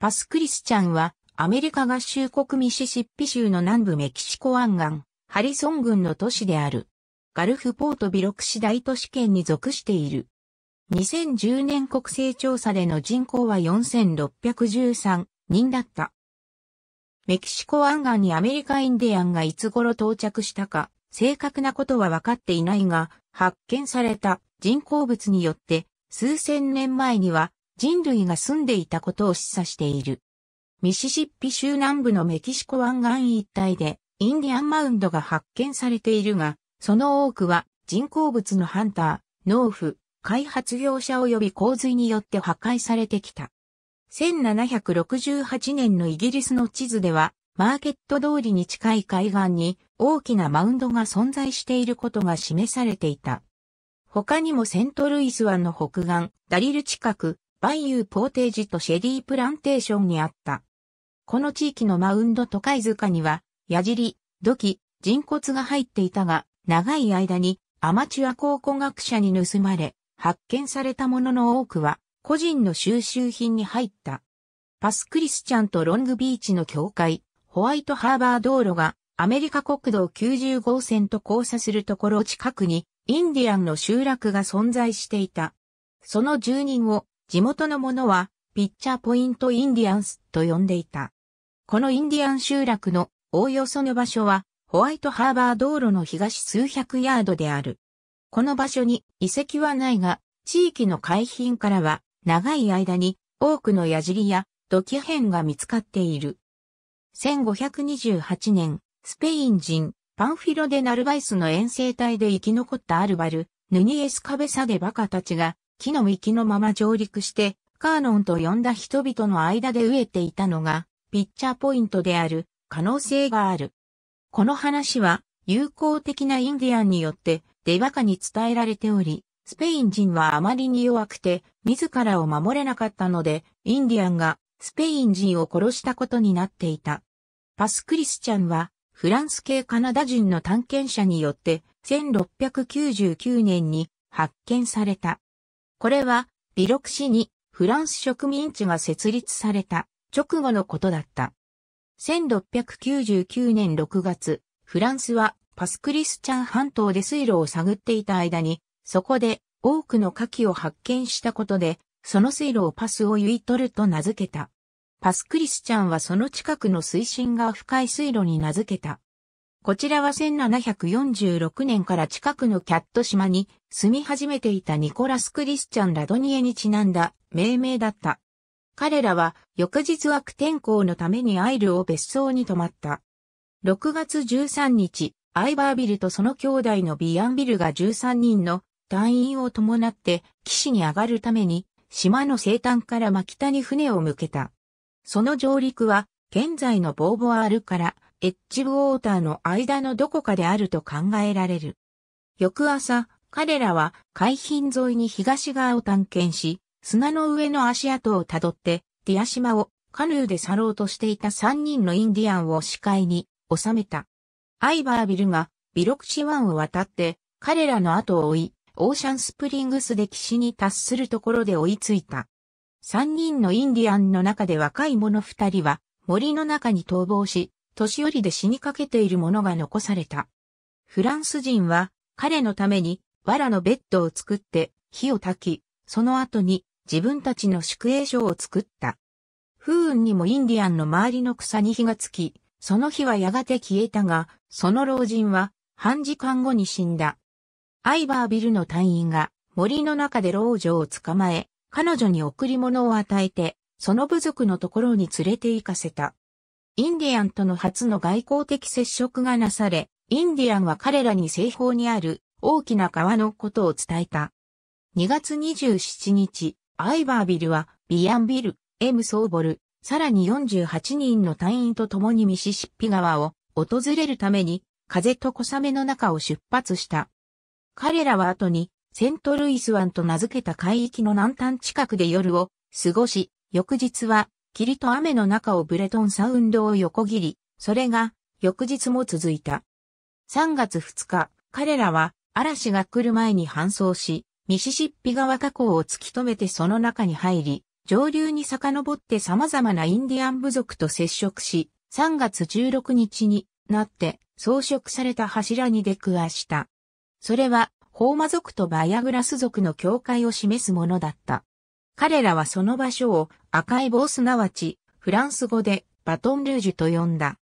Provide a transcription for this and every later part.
パスクリスチャンは、アメリカ合衆国ミシシッピ州の南部メキシコ湾岸、ハリソン郡の都市である。ガルフポートビロク市大都市圏に属している。2010年国勢調査での人口は4613人だった。メキシコ湾岸にアメリカインディアンがいつ頃到着したか、正確なことは分かっていないが、発見された人工物によって、数千年前には人類が住んでいたことを示唆している。ミシシッピ州南部のメキシコ湾岸一帯でインディアンマウンドが発見されているが、その多くは人工物のハンター、農夫、開発業者及び洪水によって破壊されてきた。1768年のイギリスの地図では、マーケット通りに近い海岸に大きなマウンドが存在していることが示されていた。他にもセントルイス湾の北岸、ダリル近く、バイユーポーテージとシェディープランテーションにあった。この地域のマウンド都会塚には、矢尻、土器、人骨が入っていたが、長い間にアマチュア考古学者に盗まれ、発見されたものの多くは、個人の収集品に入った。パスクリスチャンとロングビーチの境界、ホワイトハーバー道路がアメリカ国道90号線と交差するところ近くにインディアンの集落が存在していた。その住人を地元の者は、ピッチャーポイントインディアンスと呼んでいた。このインディアン集落のおおよその場所は、ホワイトハーバー道路の東数百ヤードである。この場所に遺跡はないが、地域の海浜からは、長い間に多くの矢尻や土器片が見つかっている。1528年、スペイン人、パンフィロデ・ナルバイスの遠征隊で生き残ったアルバル、ヌニエスカベサデバカたちが、木の幹のまま上陸して、カーノンと呼んだ人々の間で飢えていたのが、ピッチャーポイントである可能性がある。この話は、友好的なインディアンによって、デバカに伝えられており、スペイン人はあまりに弱くて、自らを守れなかったので、インディアンがスペイン人を殺したことになっていた。パスクリスチャンは、フランス系カナダ人の探検者によって、1699年に発見された。これは、ビロク市にフランス植民地が設立された直後のことだった。1699年6月、フランスはパスクリスチャン半島で水路を探っていた間に、そこで多くの火器を発見したことで、その水路をパスをユイトルと名付けた。パスクリスチャンはその近くの水深が深い水路に名付けた。こちらは1746年から近くのキャット島に住み始めていたニコラス・クリスチャン・ラドニエにちなんだ命名だった。彼らは翌日悪天候のためにアイルを別荘に泊まった。6月13日、アイバービルとその兄弟のビアンビルが13人の隊員を伴って岸に上がるために島の西端から真北に船を向けた。その上陸は現在のボーボアールからエッジウォーターの間のどこかであると考えられる。翌朝、彼らは海浜沿いに東側を探検し、砂の上の足跡をたどって、ディア島をカヌーで去ろうとしていた3人のインディアンを視界に収めた。アイバービルがビロクシ湾を渡って彼らの後を追い、オーシャンスプリングスで岸に達するところで追いついた。3人のインディアンの中で若い者2人は森の中に逃亡し、年寄りで死にかけているものが残された。フランス人は彼のために藁のベッドを作って火を焚き、その後に自分たちの宿営所を作った。不運にもインディアンの周りの草に火がつき、その火はやがて消えたが、その老人は半時間後に死んだ。アイバービルの隊員が森の中で老女を捕まえ、彼女に贈り物を与えて、その部族のところに連れて行かせた。インディアンとの初の外交的接触がなされ、インディアンは彼らに西方にある大きな川のことを伝えた。2月27日、アイバービルはビアンビル、エムソーボル、さらに48人の隊員と共にミシシッピ川を訪れるために風と小雨の中を出発した。彼らは後にセントルイス湾と名付けた海域の南端近くで夜を過ごし、翌日は霧と雨の中をブレトンサウンドを横切り、それが翌日も続いた。3月2日、彼らは嵐が来る前に搬送し、ミシシッピ川河口を突き止めてその中に入り、上流に遡って様々なインディアン部族と接触し、3月16日になって装飾された柱に出くわした。それは、ホーマ族とバイアグラス族の境界を示すものだった。彼らはその場所を赤い棒すなわち、フランス語でバトンルージュと呼んだ。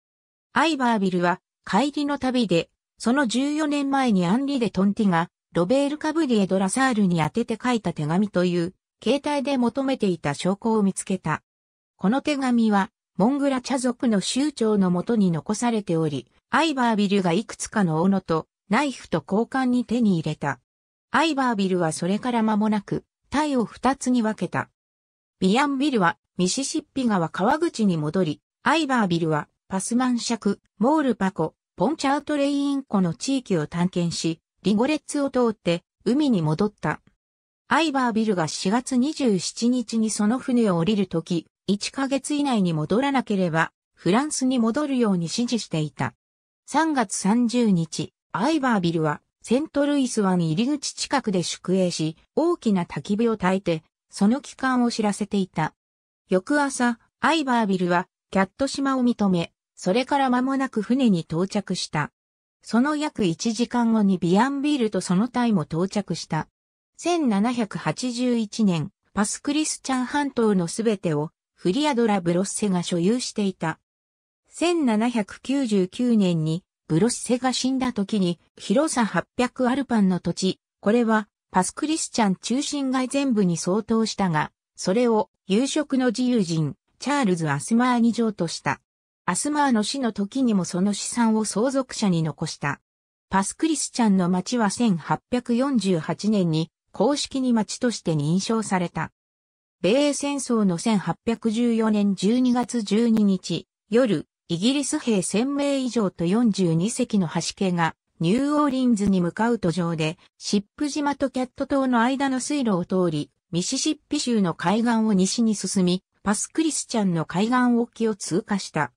アイバービルは帰りの旅で、その14年前にアンリデ・トンティが、ロベール・カブリエ・ド・ラサールに宛てて書いた手紙という、携帯で求めていた証拠を見つけた。この手紙は、モングラ茶族の酋長のもとに残されており、アイバービルがいくつかの斧とナイフと交換に手に入れた。アイバービルはそれから間もなく、タイを二つに分けた。ビアンビルはミシシッピ川川口に戻り、アイバービルはパスマンシャク、モールパコ、ポンチャートレイインコの地域を探検し、リゴレッツを通って海に戻った。アイバービルが4月27日にその船を降りるとき、1ヶ月以内に戻らなければ、フランスに戻るように指示していた。3月30日、アイバービルはセントルイス湾入り口近くで宿営し、大きな焚き火を焚いて、その帰還を知らせていた。翌朝、アイバービルは、キャット島を認め、それから間もなく船に到着した。その約1時間後にビアンビールとその隊も到着した。1781年、パスクリスチャン半島のすべてをフリアドラ・ブロッセが所有していた。1799年にブロッセが死んだ時に、広さ800アルパンの土地、これは、パスクリスチャン中心街全部に相当したが、それを、夕食の自由人、チャールズ・アスマーに譲渡した。アスマーの死の時にもその資産を相続者に残した。パスクリスチャンの町は1848年に公式に町として認証された。米英戦争の1814年12月12日夜、イギリス兵1000名以上と42隻の橋家がニューオーリンズに向かう途上で、シップ島とキャット島の間の水路を通り、ミシシッピ州の海岸を西に進み、パスクリスチャンの海岸沖を通過した。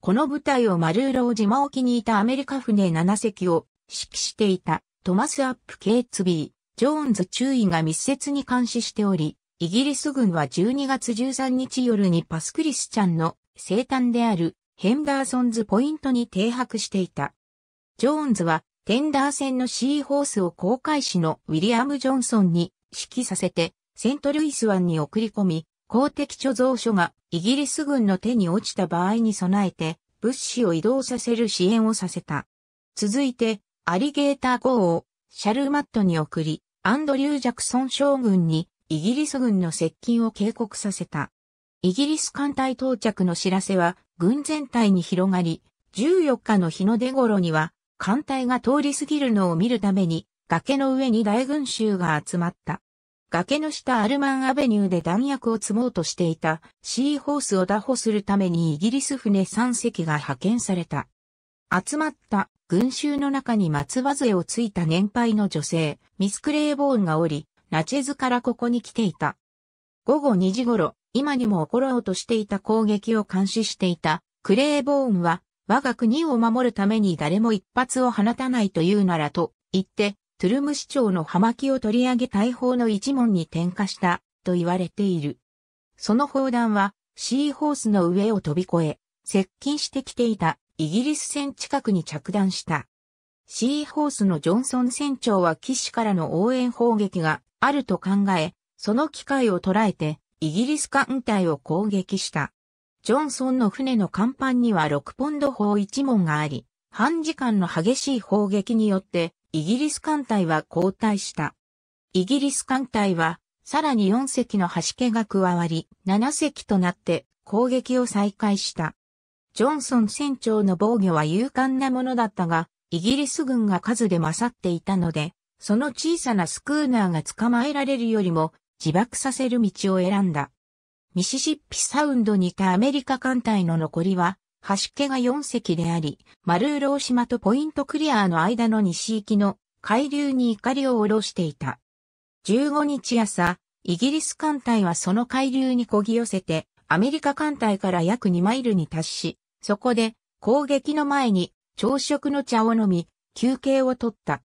この部隊をマルーロー島沖にいたアメリカ船7隻を指揮していたトマス・アップ・ケイツビー、ジョーンズ中尉が密接に監視しており、イギリス軍は12月13日夜にパスクリスチャンの生誕であるヘンダーソンズポイントに停泊していた。ジョーンズは、テンダー戦のシーホースを航海士のウィリアム・ジョンソンに指揮させて、セントルイス湾に送り込み、公的貯蔵所がイギリス軍の手に落ちた場合に備えて、物資を移動させる支援をさせた。続いて、アリゲーター号をシャルマットに送り、アンドリュー・ジャクソン将軍にイギリス軍の接近を警告させた。イギリス艦隊到着の知らせは軍全体に広がり、14日の日の出頃には艦隊が通り過ぎるのを見るために崖の上に大群衆が集まった。崖の下アルマンアベニューで弾薬を積もうとしていたシーホースを打破するためにイギリス船3隻が派遣された。集まった群衆の中に松葉杖をついた年配の女性、ミス・クレイボーンがおり、ナチェズからここに来ていた。午後2時頃、今にも起ころうとしていた攻撃を監視していたクレーボーンは、我が国を守るために誰も一発を放たないというならと言って、トゥルム市長の葉巻を取り上げ大砲の一門に転化したと言われている。その砲弾はシーホースの上を飛び越え、接近してきていたイギリス船近くに着弾した。シーホースのジョンソン船長は騎士からの応援砲撃があると考え、その機会を捉えてイギリス艦隊を攻撃した。ジョンソンの船の甲板には6ポンド砲1門があり、半時間の激しい砲撃によって、イギリス艦隊は後退した。イギリス艦隊は、さらに4隻の橋家が加わり、7隻となって攻撃を再開した。ジョンソン船長の防御は勇敢なものだったが、イギリス軍が数で勝っていたので、その小さなスクーナーが捕まえられるよりも、自爆させる道を選んだ。ミシシッピサウンドにいたアメリカ艦隊の残りは、端家が4隻であり、マルーロー島とポイントクリアーの間の西行きの海流に怒りを下ろしていた。15日朝、イギリス艦隊はその海流にこぎ寄せて、アメリカ艦隊から約2マイルに達し、そこで攻撃の前に朝食の茶を飲み、休憩を取った。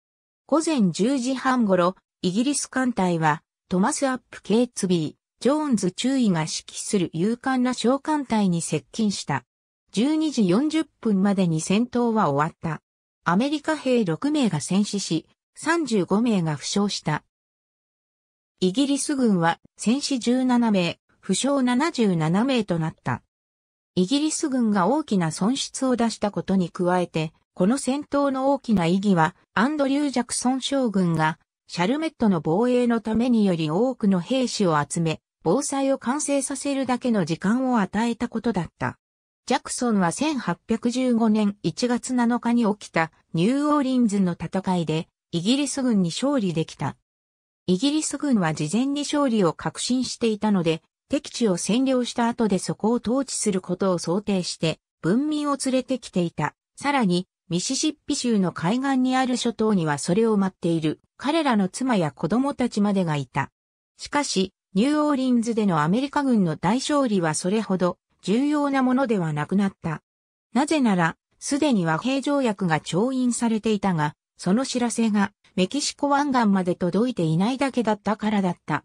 午前10時半頃、イギリス艦隊はトマス・アップ・ケイツビー、ジョーンズ注意が指揮する勇敢な召喚隊に接近した。12時40分までに戦闘は終わった。アメリカ兵6名が戦死し、35名が負傷した。イギリス軍は戦死17名、負傷77名となった。イギリス軍が大きな損失を出したことに加えて、この戦闘の大きな意義は、アンドリュー・ジャクソン将軍がシャルメットの防衛のためにより多くの兵士を集め、防災を完成させるだけの時間を与えたことだった。ジャクソンは1815年1月7日に起きたニューオーリンズの戦いでイギリス軍に勝利できた。イギリス軍は事前に勝利を確信していたので、敵地を占領した後でそこを統治することを想定して文民を連れてきていた。さらに、ミシシッピ州の海岸にある諸島にはそれを待っている彼らの妻や子供たちまでがいた。しかし、ニューオーリンズでのアメリカ軍の大勝利はそれほど重要なものではなくなった。なぜなら、すでに和平条約が調印されていたが、その知らせがメキシコ湾岸まで届いていないだけだったからだった。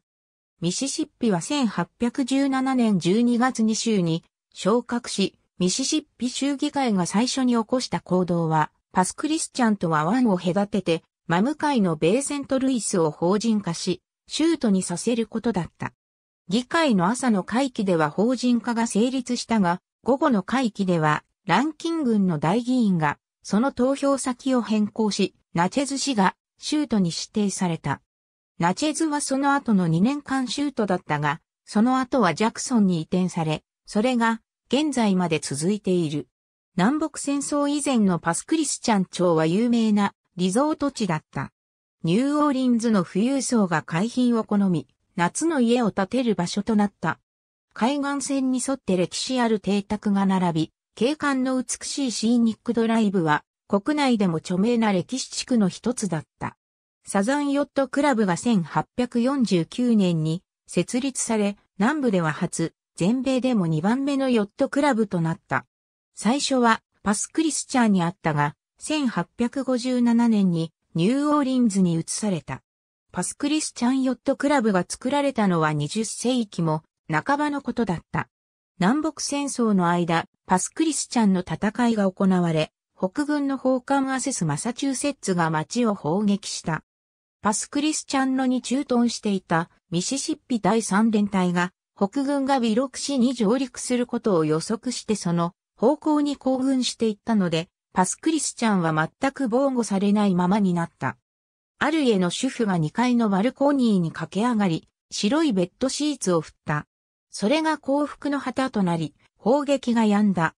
ミシシッピは1817年12月2週に昇格し、ミシシッピ州議会が最初に起こした行動は、パスクリスチャンとは湾を隔てて真向かいのベーセントルイスを法人化し、州都にさせることだった。議会の朝の会期では法人化が成立したが、午後の会期では、ランキン軍の大議員が、その投票先を変更し、ナチェズ氏が、州都に指定された。ナチェズはその後の2年間州都だったが、その後はジャクソンに移転され、それが、現在まで続いている。南北戦争以前のパスクリスチャン朝は有名なリゾート地だった。ニューオーリンズの富裕層が海浜を好み、夏の家を建てる場所となった。海岸線に沿って歴史ある邸宅が並び、景観の美しいシーニックドライブは、国内でも著名な歴史地区の一つだった。サザンヨットクラブが1849年に設立され、南部では初、全米でも2番目のヨットクラブとなった。最初はパスクリスチャーにあったが、1857年にニューオーリンズに移された。パスクリスチャンヨットクラブが作られたのは20世紀も半ばのことだった。南北戦争の間、パスクリスチャンの戦いが行われ、北軍の砲艦アセスマサチューセッツが町を砲撃した。パスクリスチャン野に駐屯していたミシシッピ第三連隊が北軍がビロクシに上陸することを予測してその方向に行軍していったのでパスクリスチャンは全く防護されないままになった。ある家の主婦が2階のバルコニーに駆け上がり、白いベッドシーツを振った。それが幸福の旗となり、砲撃が止んだ。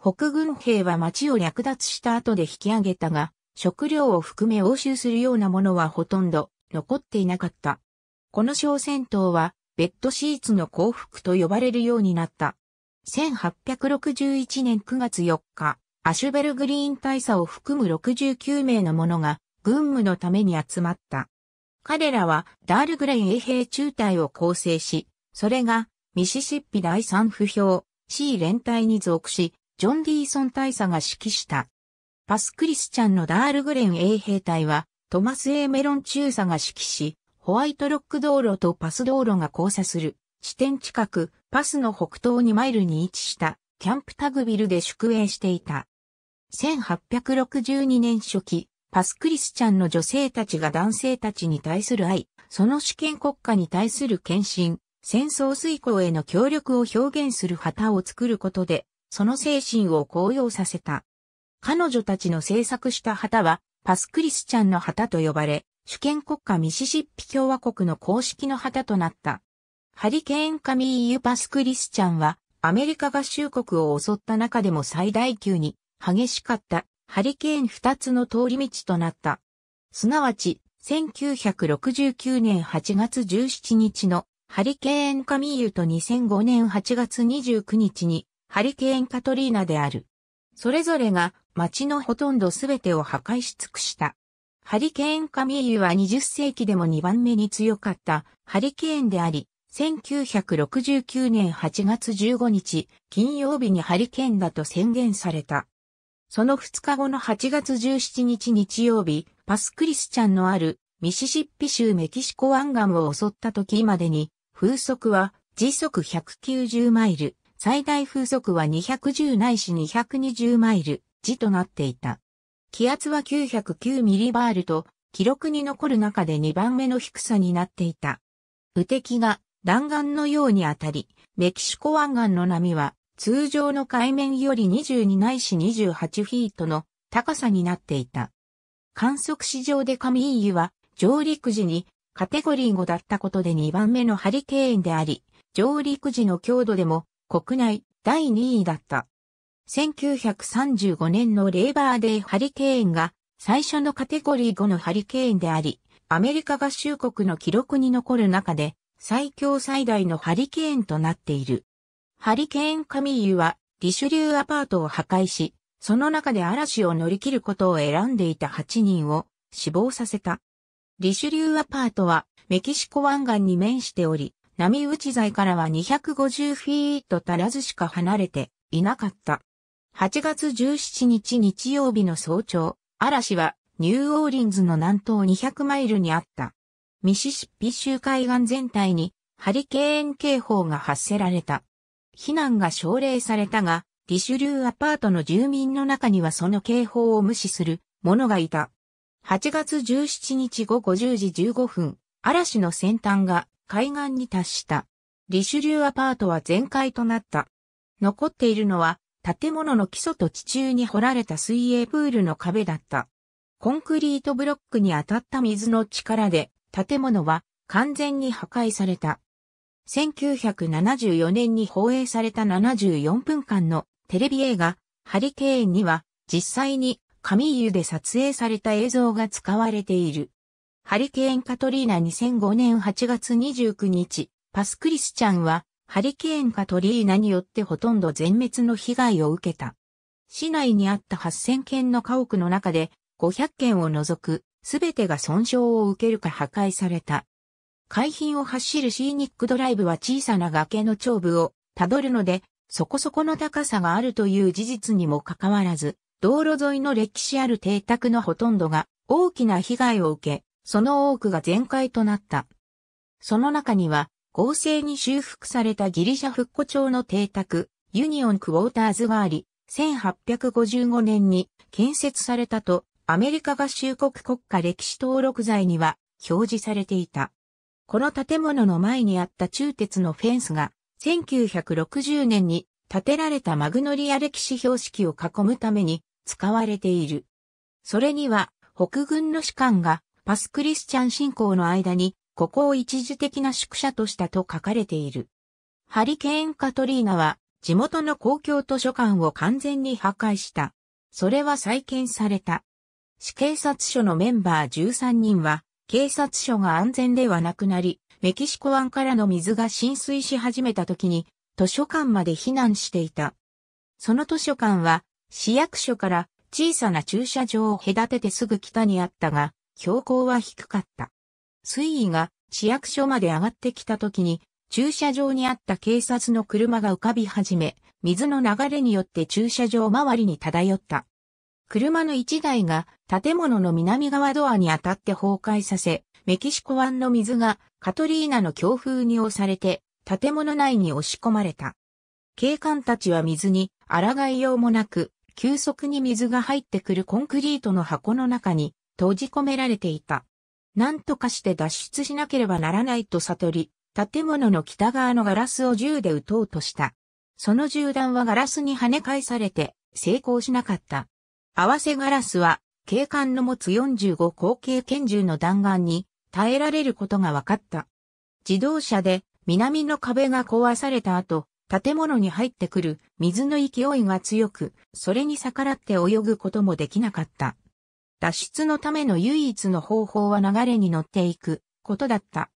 北軍兵は町を略奪した後で引き上げたが、食料を含め押収するようなものはほとんど残っていなかった。この小戦闘は、ベッドシーツの幸福と呼ばれるようになった。1861年9月4日、アシュベルグリーン大佐を含む69名の者が軍務のために集まった。彼らはダールグレン衛兵中隊を構成し、それがミシシッピ第三不評 C 連隊に属し、ジョン・ディーソン大佐が指揮した。パス・クリスチャンのダールグレン衛兵隊はトマス・ A・ メロン中佐が指揮し、ホワイトロック道路とパス道路が交差する地点近くパスの北東2マイルに位置したキャンプタグビルで宿営していた。1862年初期、パスクリスチャンの女性たちが男性たちに対する愛、その主権国家に対する献身、戦争遂行への協力を表現する旗を作ることで、その精神を高揚させた。彼女たちの制作した旗は、パスクリスチャンの旗と呼ばれ、主権国家ミシシッピ共和国の公式の旗となった。ハリケーンカミーユ・パスクリスチャンは、アメリカ合衆国を襲った中でも最大級に激しかったハリケーン2つの通り道となった。すなわち、1969年8月17日のハリケーンカミーユと2005年8月29日にハリケーンカトリーナである。それぞれが街のほとんど全てを破壊し尽くした。ハリケーンカミーユは20世紀でも2番目に強かったハリケーンであり、1969年8月15日金曜日にハリケーンだと宣言された。その2日後の8月17日日曜日、パスクリスチャンのあるミシシッピ州メキシコ湾岸を襲った時までに、風速は時速190マイル、最大風速は210ないし220マイル、時となっていた。気圧は909ミリバールと、記録に残る中で2番目の低さになっていた。雨滴が弾丸のように当たり、メキシコ湾岸の波は通常の海面より22ないし28フィートの高さになっていた。観測史上でカミーユは上陸時にカテゴリー5だったことで2番目のハリケーンであり、上陸時の強度でも国内第2位だった。1935年のレーバーデーハリケーンが最初のカテゴリー5のハリケーンであり、アメリカ合衆国の記録に残る中で最強最大のハリケーンとなっている。ハリケーン・カミーユは、リシュリューアパートを破壊し、その中で嵐を乗り切ることを選んでいた8人を死亡させた。リシュリューアパートはメキシコ湾岸に面しており、波打ち材からは250フィート足らずしか離れていなかった。8月17日日曜日の早朝、嵐はニューオーリンズの南東200マイルにあった。ミシシッピ州海岸全体にハリケーン警報が発せられた。避難が奨励されたが、リシュリューアパートの住民の中にはその警報を無視する者がいた。8月17日午後10時15分、嵐の先端が海岸に達した。リシュリューアパートは全壊となった。残っているのは建物の基礎と地中に掘られた水泳プールの壁だった。コンクリートブロックに当たった水の力で建物は完全に破壊された。1974年に放映された74分間のテレビ映画、ハリケーンには、実際にカミーユで撮影された映像が使われている。ハリケーンカトリーナ2005年8月29日、パスクリスチャンは、ハリケーンカトリーナによってほとんど全滅の被害を受けた。市内にあった8000軒の家屋の中で、500軒を除く、すべてが損傷を受けるか破壊された。海浜を走るシーニックドライブは小さな崖の頂部をたどるので、そこそこの高さがあるという事実にもかかわらず、道路沿いの歴史ある邸宅のほとんどが大きな被害を受け、その多くが全壊となった。その中には、合成に修復されたギリシャ復古町の邸宅、ユニオン・クォーターズがあり、1855年に建設されたと、アメリカ合衆国国家歴史登録財には表示されていた。この建物の前にあった中鉄のフェンスが、1960年に建てられたマグノリア歴史標識を囲むために使われている。それには、北軍の士官がパスクリスチャン信仰の間に、ここを一時的な宿舎としたと書かれている。ハリケーン・カトリーナは、地元の公共図書館を完全に破壊した。それは再建された。市警察署のメンバー13人は、警察署が安全ではなくなり、メキシコ湾からの水が浸水し始めた時に図書館まで避難していた。その図書館は市役所から小さな駐車場を隔ててすぐ北にあったが、標高は低かった。水位が市役所まで上がってきた時に、駐車場にあった警察の車が浮かび始め、水の流れによって駐車場周りに漂った。車の1台が建物の南側ドアに当たって崩壊させ、メキシコ湾の水がカトリーナの強風に押されて建物内に押し込まれた。警官たちは水に抗いようもなく、急速に水が入ってくるコンクリートの箱の中に閉じ込められていた。何とかして脱出しなければならないと悟り、建物の北側のガラスを銃で撃とうとした。その銃弾はガラスに跳ね返されて成功しなかった。合わせガラスは、警官の持つ45口径拳銃の弾丸に耐えられることが分かった。自動車で南の壁が壊された後、建物に入ってくる水の勢いが強く、それに逆らって泳ぐこともできなかった。脱出のための唯一の方法は流れに乗っていくことだった。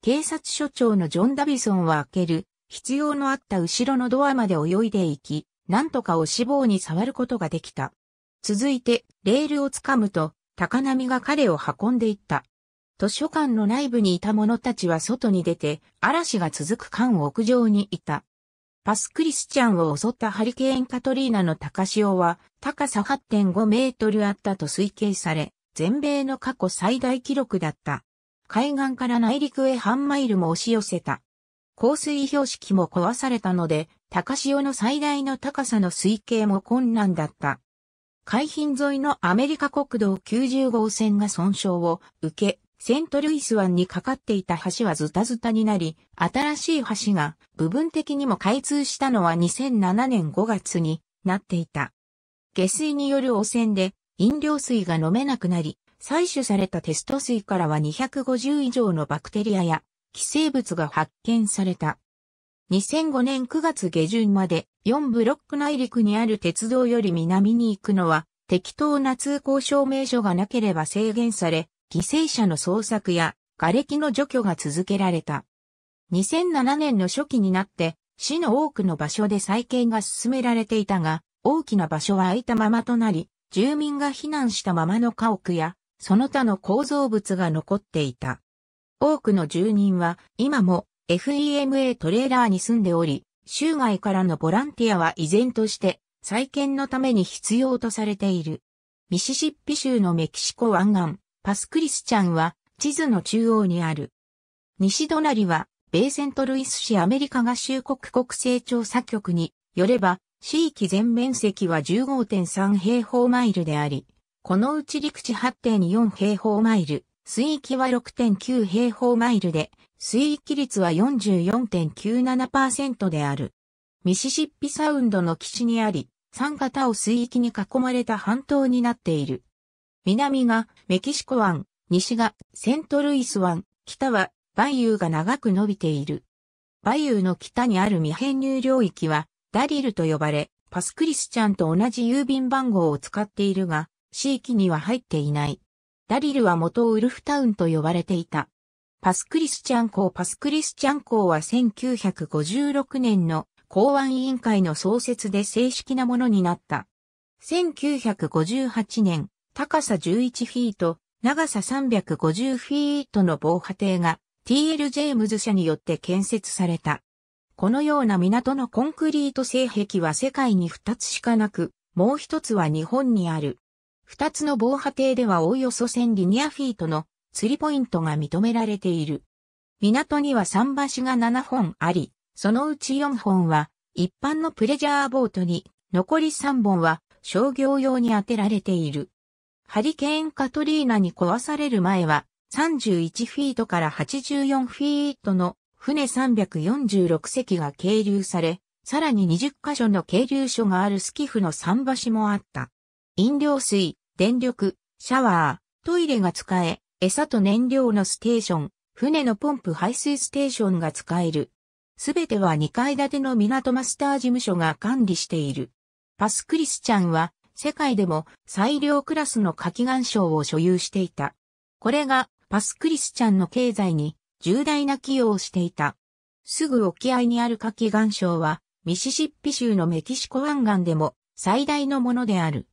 警察署長のジョン・ダビソンは開ける必要のあった後ろのドアまで泳いでいき、なんとかお脂肪に触ることができた。続いて、レールを掴むと、高波が彼を運んでいった。図書館の内部にいた者たちは外に出て、嵐が続く間屋上にいた。パスクリスチャンを襲ったハリケーンカトリーナの高潮は、高さ8.5メートルあったと推計され、全米の過去最大記録だった。海岸から内陸へ半マイルも押し寄せた。降水標識も壊されたので、高潮の最大の高さの推計も困難だった。海浜沿いのアメリカ国道90号線が損傷を受け、セントルイス湾にかかっていた橋はズタズタになり、新しい橋が部分的にも開通したのは2007年5月になっていた。下水による汚染で飲料水が飲めなくなり、採取されたテスト水からは250以上のバクテリアや寄生物が発見された。2005年9月下旬まで4ブロック内陸にある鉄道より南に行くのは適当な通行証明書がなければ制限され、犠牲者の捜索や瓦礫の除去が続けられた。2007年の初期になって市の多くの場所で再建が進められていたが、大きな場所は空いたままとなり、住民が避難したままの家屋や、その他の構造物が残っていた。多くの住人は今も FEMA トレーラーに住んでおり、州外からのボランティアは依然として再建のために必要とされている。ミシシッピ州のメキシコ湾岸、パスクリスチャンは地図の中央にある。西隣は、米セントルイス市アメリカ合衆国国勢調査局によれば、地域全面積は15.3平方マイルであり、このうち陸地8.4平方マイル、水域は6.9平方マイルで、水域率は44.97%である。ミシシッピサウンドの基地にあり、三型を水域に囲まれた半島になっている。南がメキシコ湾、西がセントルイス湾、北はバイユーが長く伸びている。バイユーの北にある未編入領域はダリルと呼ばれ、パスクリスチャンと同じ郵便番号を使っているが、地域には入っていない。ダリルは元ウルフタウンと呼ばれていた。パスクリスチャン校パスクリスチャン校は1956年の公安委員会の創設で正式なものになった。1958年、高さ11フィート、長さ350フィートの防波堤が TL ジェームズ社によって建設された。このような港のコンクリート性壁は世界に2つしかなく、もう一つは日本にある二つの防波堤ではおおよそ1000リニアフィートの釣りポイントが認められている。港には桟橋が7本あり、そのうち4本は一般のプレジャーボートに、残り3本は商業用に当てられている。ハリケーンカトリーナに壊される前は31フィートから84フィートの船346隻が係留され、さらに20箇所の係留所があるスキフの桟橋もあった。飲料水、電力、シャワー、トイレが使え、餌と燃料のステーション、船のポンプ排水ステーションが使える。すべては2階建ての港マスター事務所が管理している。パスクリスチャンは世界でも最良クラスの夏季岩礁を所有していた。これがパスクリスチャンの経済に重大な寄与をしていた。すぐ沖合にある夏季岩礁はミシシッピ州のメキシコ湾岸でも最大のものである。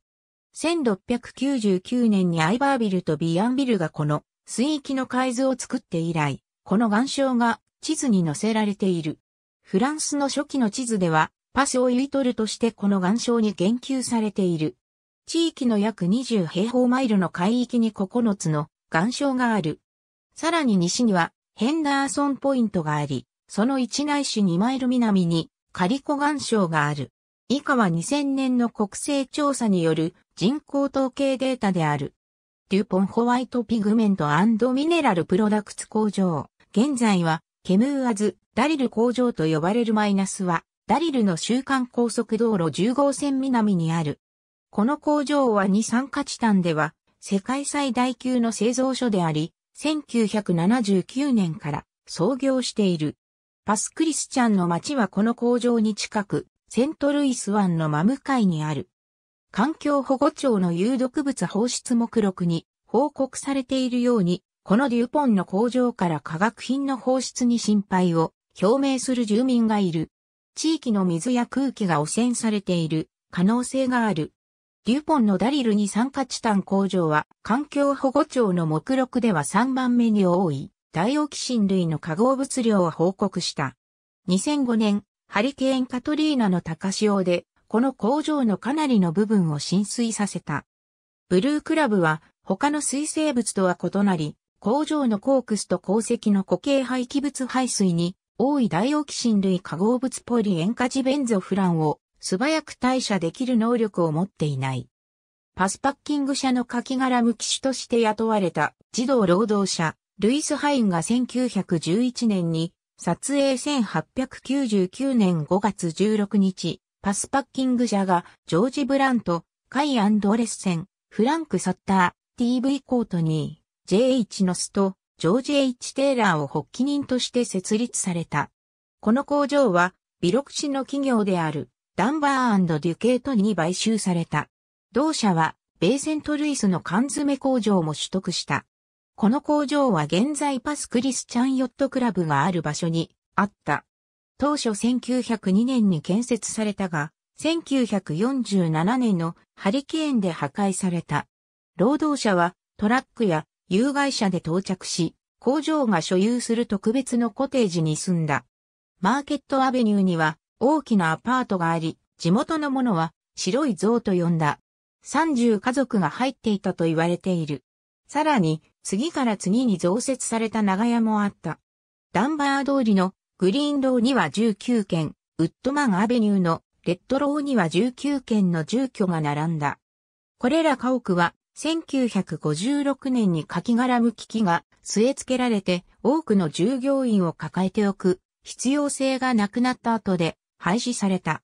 1699年にアイバービルとビアンビルがこの水域の海図を作って以来、この岩礁が地図に載せられている。フランスの初期の地図では、パスをユイトルとしてこの岩礁に言及されている。地域の約20平方マイルの海域に9つの岩礁がある。さらに西にはヘンダーソンポイントがあり、その一内市2マイル南にカリコ岩礁がある。以下は2000年の国勢調査による人口統計データである。デュポンホワイトピグメントミネラルプロダクツ工場。現在はケムーアズ、ダリル工場と呼ばれるマイナスは、ダリルの週間高速道路10号線南にある。この工場は二酸化チタンでは、世界最大級の製造所であり、1979年から創業している。パスクリスチャンの町はこの工場に近く、セントルイス湾の真向かいにある。環境保護庁の有毒物放出目録に報告されているように、このデュポンの工場から化学品の放出に心配を表明する住民がいる。地域の水や空気が汚染されている可能性がある。デュポンのダリルに酸化チタン工場は環境保護庁の目録では3番目に多いダイオキシン類の化合物量を報告した。2005年、ハリケーンカトリーナの高潮で、この工場のかなりの部分を浸水させた。ブルークラブは、他の水生物とは異なり、工場のコークスと鉱石の固形廃棄物排水に、多いダイオキシン類化合物ポリ塩化ジベンゾフランを素早く代謝できる能力を持っていない。パスパッキング社のカキ殻無き種として雇われた児童労働者、ルイス・ハインが1911年に撮影1899年5月16日、パスパッキング社がジョージ・ブラント、カイ・アンドレッセン、フランク・サッター、T.V. コートニー、J.H. ノスとジョージ・ H・ テイラーを発起人として設立された。この工場は、ビロクシの企業である、ダンバーデュケートに買収された。同社は、ベーセントルイスの缶詰工場も取得した。この工場は現在パスクリスチャンヨットクラブがある場所にあった。当初1902年に建設されたが、1947年のハリケーンで破壊された。労働者はトラックや有害者で到着し、工場が所有する特別のコテージに住んだ。マーケットアベニューには大きなアパートがあり、地元のものは白い像と呼んだ。30家族が入っていたと言われている。さらに、次から次に増設された長屋もあった。ダンバー通りのグリーンローには19軒、ウッドマンアベニューのレッドローには19軒の住居が並んだ。これら家屋は1956年に柿キ殻む機器が据え付けられて多くの従業員を抱えておく必要性がなくなった後で廃止された。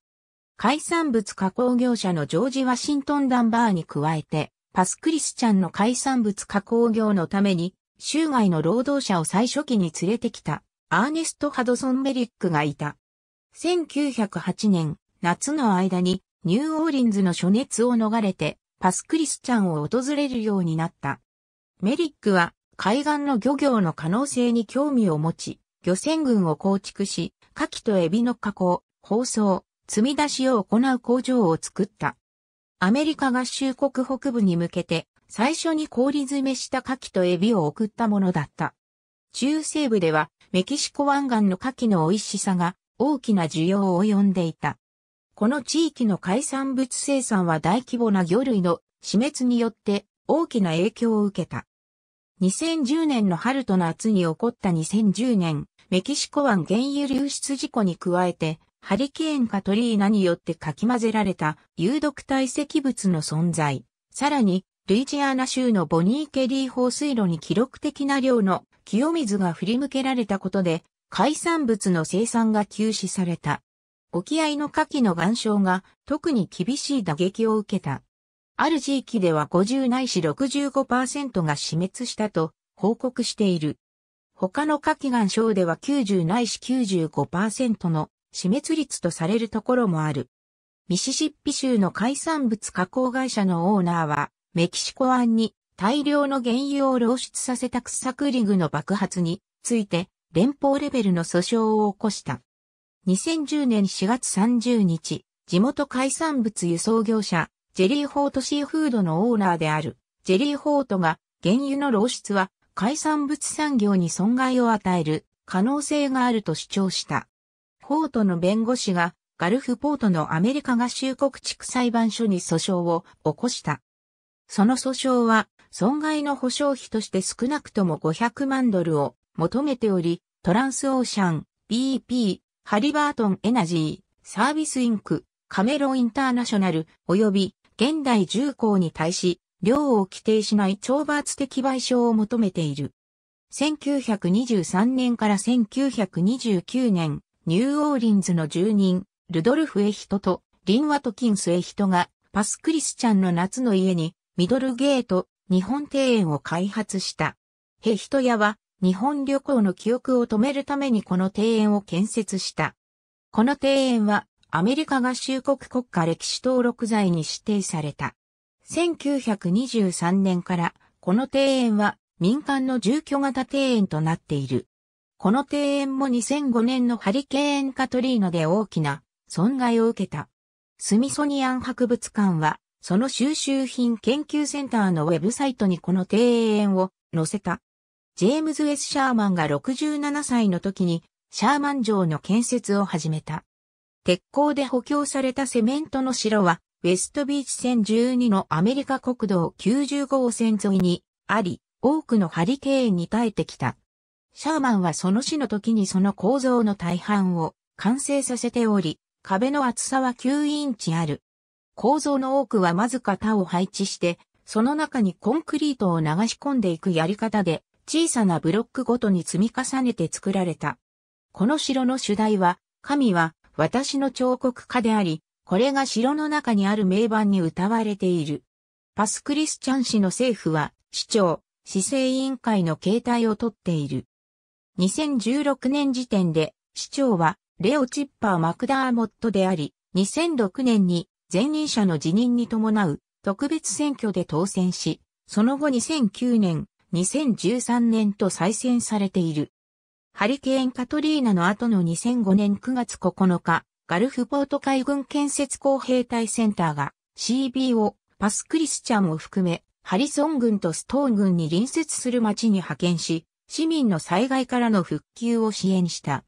海産物加工業者のジョージ・ワシントン・ダンバーに加えてパスクリスチャンの海産物加工業のために、州外の労働者を最初期に連れてきた、アーネスト・ハドソン・メリックがいた。1908年、夏の間に、ニューオーリンズの暑熱を逃れて、パスクリスチャンを訪れるようになった。メリックは、海岸の漁業の可能性に興味を持ち、漁船群を構築し、牡蠣とエビの加工、包装、積み出しを行う工場を作った。アメリカ合衆国北部に向けて、最初に氷詰めした牡蠣とエビを送ったものだった。中西部では、メキシコ湾岸の牡蠣の美味しさが大きな需要を及んでいた。この地域の海産物生産は大規模な魚類の死滅によって大きな影響を受けた。2010年の春と夏に起こった2010年、メキシコ湾原油流出事故に加えて、ハリケーンカトリーナによってかき混ぜられた有毒堆積物の存在、さらに、ルイジアナ州のボニーケリー放水路に記録的な量の清水が振り向けられたことで、海産物の生産が休止された。沖合の牡蠣の岩礁が特に厳しい打撃を受けた。ある地域では50ないし65%が死滅したと報告している。他の牡蠣岩礁では90ないし95%の死滅率とされるところもある。ミシシッピ州の海産物加工会社のオーナーは、メキシコ湾に大量の原油を漏出させた掘削リグの爆発について、連邦レベルの訴訟を起こした。2010年4月30日、地元海産物輸送業者、ジェリーホートシーフードのオーナーである、ジェリーホートが、原油の漏出は海産物産業に損害を与える可能性があると主張した。フォートの弁護士が、ガルフポートのアメリカ合衆国地区裁判所に訴訟を起こした。その訴訟は、損害の保証費として少なくとも500万ドルを求めており、トランスオーシャン、BP、ハリバートンエナジー、サービスインク、カメロンインターナショナル、及び現代重工に対し、量を規定しない懲罰的賠償を求めている。1923年から1929年、ニューオーリンズの住人、ルドルフ・エヒトと、リン・ワトキンス・エヒトが、パス・クリスチャンの夏の家に、ミドルゲート、日本庭園を開発した。ヘヒト屋は、日本旅行の記憶を止めるためにこの庭園を建設した。この庭園は、アメリカ合衆国国家歴史登録財に指定された。1923年から、この庭園は民間の住居型庭園となっている。この庭園も2005年のハリケーンカトリーノで大きな損害を受けた。スミソニアン博物館は、その収集品研究センターのウェブサイトにこの庭園を載せた。ジェームズ・ェス・シャーマンが67歳の時に、シャーマン城の建設を始めた。鉄鋼で補強されたセメントの城は、ウェストビーチ線12のアメリカ国道90号線沿いにあり、多くのハリケーンに耐えてきた。シャーマンはその死の時にその構造の大半を完成させており、壁の厚さは9インチある。構造の多くはまず型を配置して、その中にコンクリートを流し込んでいくやり方で、小さなブロックごとに積み重ねて作られた。この城の主題は、神は私の彫刻家であり、これが城の中にある名盤に歌われている。パスクリスチャン氏の政府は、市長、市政委員会の形態をとっている。2016年時点で市長はレオ・チッパー・マクダーモットであり、2006年に前任者の辞任に伴う特別選挙で当選し、その後2009年、2013年と再選されている。ハリケーン・カトリーナの後の2005年9月9日、ガルフポート海軍建設工兵隊センターが CBO、パスクリスチャンを含め、ハリソン軍とストーン軍に隣接する町に派遣し、市民の災害からの復旧を支援した。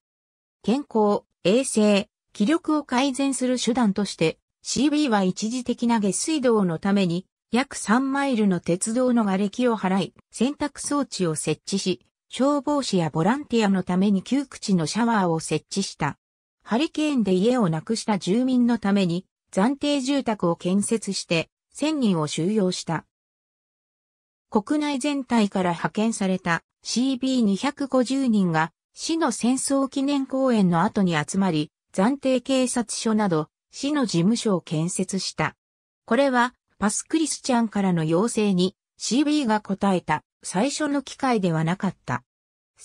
健康、衛生、気力を改善する手段として、CB は一時的な下水道のために、約3マイルの鉄道の瓦礫を払い、洗濯装置を設置し、消防士やボランティアのために窮口のシャワーを設置した。ハリケーンで家をなくした住民のために、暫定住宅を建設して、1000人を収容した。国内全体から派遣された CB250 人が市の戦争記念公演の後に集まり、暫定警察署など市の事務所を建設した。これはパスクリスチャンからの要請に CB が答えた最初の機会ではなかった。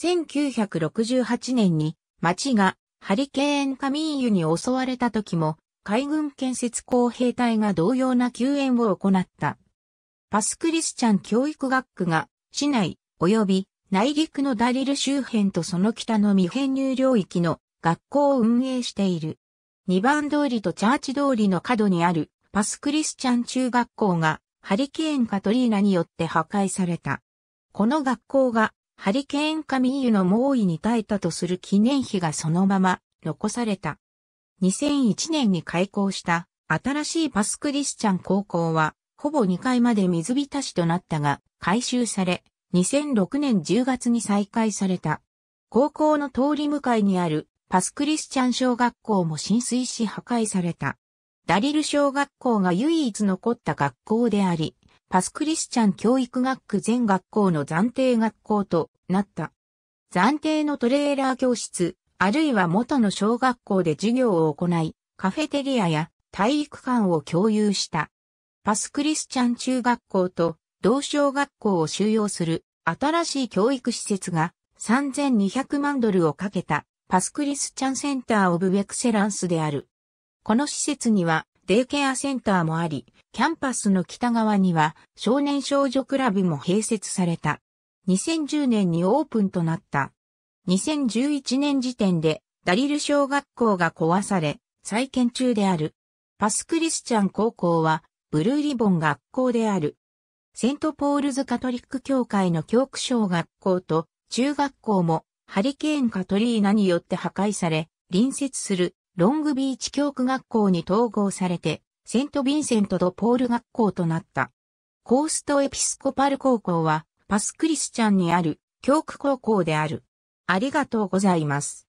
1968年に町がハリケーンカミーユに襲われた時も海軍建設工兵隊が同様な救援を行った。パスクリスチャン教育学区が、市内、及び内陸のダリル周辺とその北の未編入領域の学校を運営している。2番通りとチャーチ通りの角にあるパスクリスチャン中学校がハリケーンカトリーナによって破壊された。この学校がハリケーンカミーユの猛威に耐えたとする記念碑がそのまま残された。2001年に開校した新しいパスクリスチャン高校はほぼ2階まで水浸しとなったが、改修され、2006年10月に再開された。高校の通り向かいにあるパスクリスチャン小学校も浸水し破壊された。ダリル小学校が唯一残った学校であり、パスクリスチャン教育学区全学校の暫定学校となった。暫定のトレーラー教室、あるいは元の小学校で授業を行い、カフェテリアや体育館を共有した。パスクリスチャン中学校と同小学校を収容する新しい教育施設が3200万ドルをかけたパスクリスチャンセンターオブエクセランスである。この施設にはデイケアセンターもあり、キャンパスの北側には少年少女クラブも併設された。2010年にオープンとなった。2011年時点でダリル小学校が壊され、再建中である。パスクリスチャン高校はブルーリボン学校である。セントポールズカトリック教会の教区小学校と中学校もハリケーンカトリーナによって破壊され、隣接するロングビーチ教区学校に統合されて、セント・ヴィンセントとポール学校となった。コースト・エピスコパル高校は、パスクリスチャンにある教区高校である。ありがとうございます。